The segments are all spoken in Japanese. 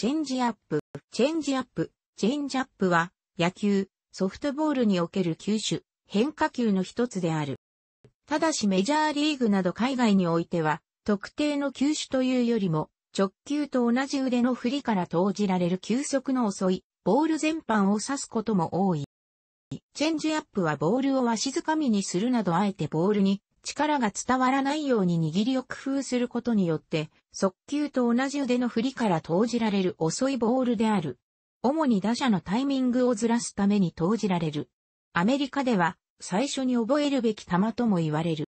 チェンジアップ、チェンジアップ、チェンジアップは、野球、ソフトボールにおける球種、変化球の一つである。ただしメジャーリーグなど海外においては、特定の球種というよりも、直球と同じ腕の振りから投じられる球速の遅い、ボール全般を指すことも多い。チェンジアップはボールをわしづかみにするなどあえてボールに力が伝わらないように握りを工夫することによって、速球と同じ腕の振りから投じられる遅いボールである。主に打者のタイミングをずらすために投じられる。アメリカでは最初に覚えるべき球とも言われる。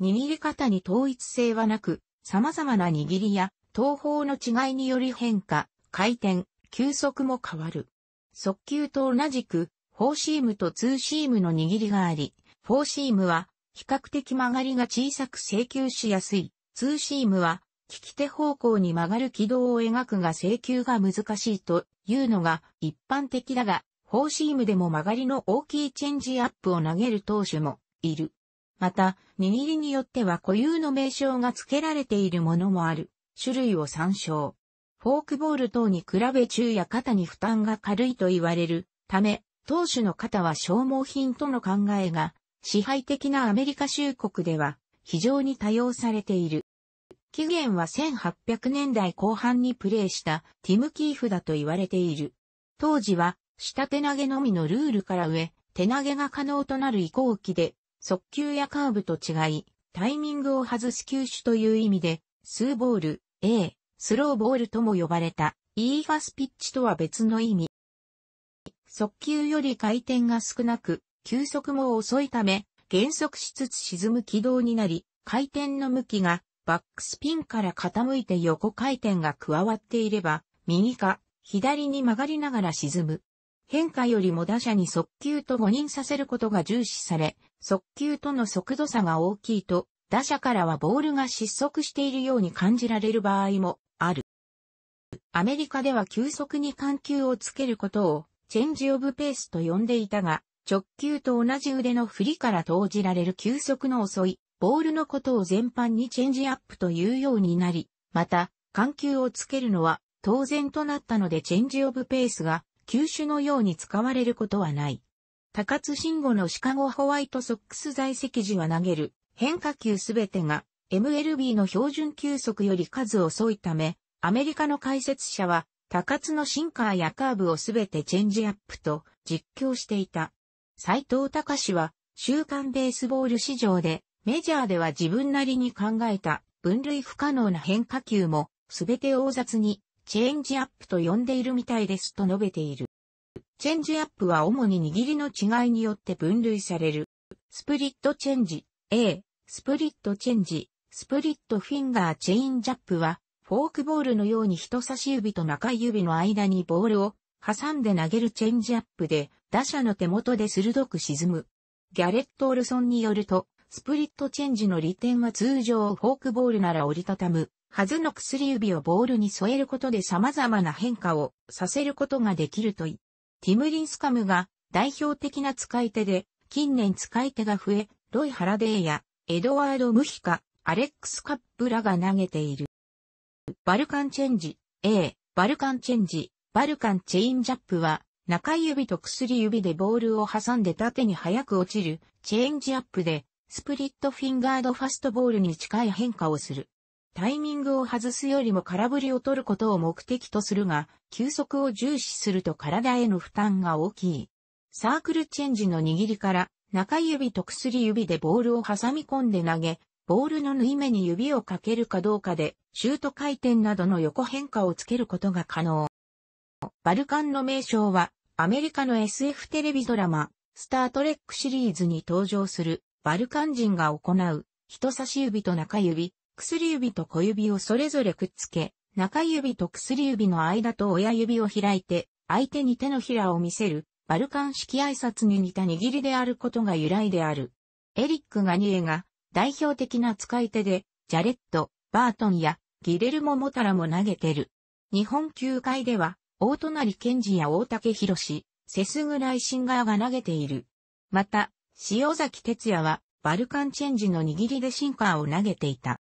握り方に統一性はなく、様々な握りや投法の違いにより変化、回転、球速も変わる。速球と同じく、フォーシームとツーシームの握りがあり、フォーシームは比較的曲がりが小さく請求しやすい。ツーシームは、利き手方向に曲がる軌道を描くが請求が難しいというのが一般的だが、フォーシームでも曲がりの大きいチェンジアップを投げる投手もいる。また、握りによっては固有の名称が付けられているものもある。種類を参照。フォークボール等に比べ中や肩に負担が軽いと言われるため、投手の肩は消耗品との考えが支配的なアメリカ州国では非常に多用されている。起源は1800年代後半にプレーしたティム・キーフだと言われている。当時は下手投げのみのルールから上、手投げが可能となる移行期で、速球やカーブと違い、タイミングを外す球種という意味で、スーボール、A、スローボールとも呼ばれた、イーファスピッチとは別の意味。速球より回転が少なく、急速も遅いため、減速しつつ沈む軌道になり、回転の向きがバックスピンから傾いて横回転が加わっていれば、右か左に曲がりながら沈む。変化よりも打者に速球と誤認させることが重視され、速球との速度差が大きいと、打者からはボールが失速しているように感じられる場合もある。アメリカでは急速に緩急をつけることをチェンジオブペースと呼んでいたが、直球と同じ腕の振りから投じられる球速の遅いボールのことを全般にチェンジアップというようになり、また、緩急をつけるのは当然となったのでチェンジオブペースが球種のように使われることはない。高津慎吾のシカゴホワイトソックス在籍時は投げる変化球すべてが MLB の標準球速より数遅いため、アメリカの解説者は高津のシンカーやカーブをすべてチェンジアップと実況していた。斎藤隆は、週刊ベースボール市場で、メジャーでは自分なりに考えた、分類不可能な変化球も、すべて大雑に、チェンジアップと呼んでいるみたいですと述べている。チェンジアップは主に握りの違いによって分類される。スプリットチェンジ、A、スプリットチェンジ、スプリットフィンガーチェインジャップは、フォークボールのように人差し指と中指の間にボールを挟んで投げるチェンジアップで、打者の手元で鋭く沈む。ギャレット・オルソンによると、スプリットチェンジの利点は通常フォークボールなら折りたたむ、はずの薬指をボールに添えることで様々な変化をさせることができるとい。ティムリンスカムが代表的な使い手で、近年使い手が増え、ロイ・ハラデーやエドワード・ムヒカ、アレックス・カップらが投げている。バルカンチェンジ、A、バルカンチェンジ、バルカンチェインジャップは、中指と薬指でボールを挟んで縦に速く落ちる、チェンジアップで、スプリットフィンガードファストボールに近い変化をする。タイミングを外すよりも空振りを取ることを目的とするが、球速を重視すると体への負担が大きい。サークルチェンジの握りから、中指と薬指でボールを挟み込んで投げ、ボールの縫い目に指をかけるかどうかで、シュート回転などの横変化をつけることが可能。バルカンの名称は、アメリカの SF テレビドラマ、スタートレックシリーズに登場する、バルカン人が行う、人差し指と中指、薬指と小指をそれぞれくっつけ、中指と薬指の間と親指を開いて、相手に手のひらを見せる、バルカン式挨拶に似た握りであることが由来である。エリック・ガニエが代表的な使い手で、ジャレット、バートンやギレルモ・モタラも投げてる。日本球界では、大隣健二や大竹博士、セスぐラいシンガーが投げている。また、塩崎哲也は、バルカンチェンジの握りでシンカーを投げていた。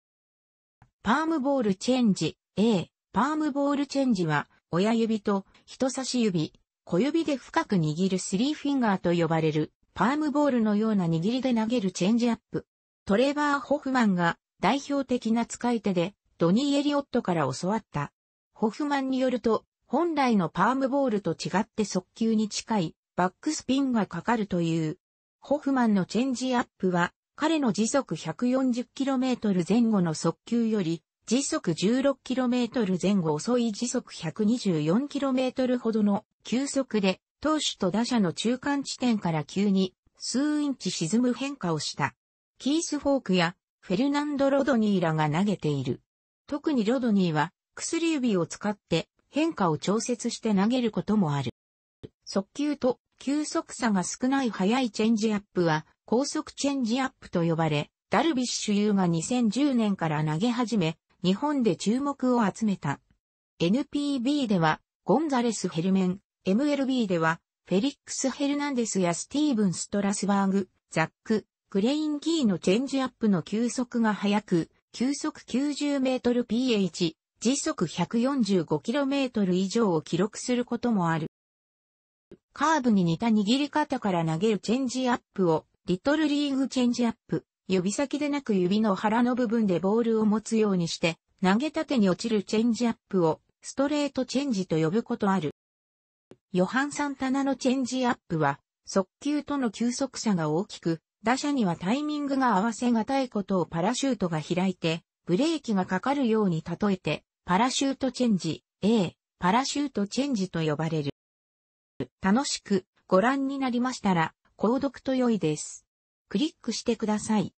パームボールチェンジ A、パームボールチェンジは、親指と人差し指、小指で深く握るスリーフィンガーと呼ばれる、パームボールのような握りで投げるチェンジアップ。トレバー・ホフマンが代表的な使い手で、ドニー・エリオットから教わった。ホフマンによると、本来のパームボールと違って速球に近いバックスピンがかかるという。ホフマンのチェンジアップは、彼の時速 140km 前後の速球より、時速 16km 前後遅い時速 124km ほどの急速で、投手と打者の中間地点から急に数インチ沈む変化をした。キース・フォークやフェルナンド・ロドニーらが投げている。特にロドニーは薬指を使って変化を調節して投げることもある。速球と球速差が少ない速いチェンジアップは高速チェンジアップと呼ばれ、ダルビッシュ有が2010年から投げ始め、日本で注目を集めた。NPB ではゴンザレス・ヘルメン、MLB ではフェリックス・ヘルナンデスやスティーブン・ストラスバーグ、ザック、クレイン・キーのチェンジアップの球速が速く、球速90メートル PH、時速 145km 以上を記録することもある。カーブに似た握り方から投げるチェンジアップを、リトルリーグチェンジアップ、指先でなく指の腹の部分でボールを持つようにして、投げたてに落ちるチェンジアップを、ストレートチェンジと呼ぶことある。ヨハン・サンタナのチェンジアップは、速球との急速差が大きく、打者にはタイミングが合わせがたいことをパラシュートが開いて、ブレーキがかかるように例えて、パラシュートチェンジ、A、パラシュートチェンジと呼ばれる。楽しくご覧になりましたら、購読と良いです。クリックしてください。